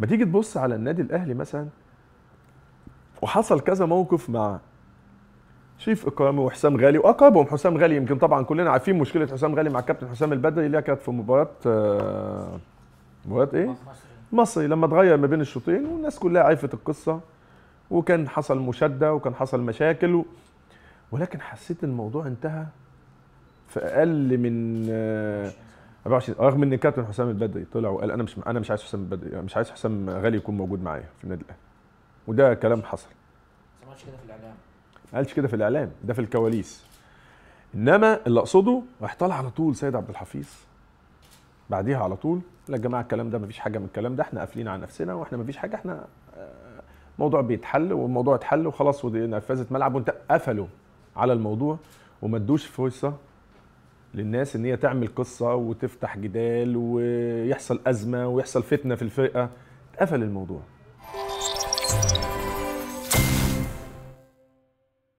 لما تيجي تبص على النادي الاهلي مثلا وحصل كذا موقف مع شيف اكرامي وحسام غالي واقربهم حسام غالي يمكن طبعا كلنا عارفين مشكله حسام غالي مع الكابتن حسام البدري اللي كانت في مباراه آه، مباراه ايه؟ مصري لما اتغير ما بين الشوطين والناس كلها عرفت القصه وكان حصل مشاده وكان حصل مشاكل و... ولكن حسيت الموضوع انتهى في اقل من آه، 24 رغم ان الكابتن حسام البدري طلع وقال انا مش انا مش عايز حسام البدري مش عايز حسام غالي يكون موجود معايا في النادي الاهلي وده كلام حصل ما قالش كده في الاعلام ما قالش كده في الاعلام ده في الكواليس انما اللي اقصده راح طالع على طول سيد عبد الحفيظ بعديها على طول لا يا جماعه الكلام ده مفيش حاجه من الكلام ده احنا قافلين على نفسنا واحنا مفيش حاجه احنا آه، موضوع بيتحل والموضوع اتحل وخلاص ودي نفذت ملعب وانت قفلوا على الموضوع وما ادوش فرصه للناس ان هي تعمل قصه وتفتح جدال ويحصل ازمه ويحصل فتنه في الفرقه اتقفل الموضوع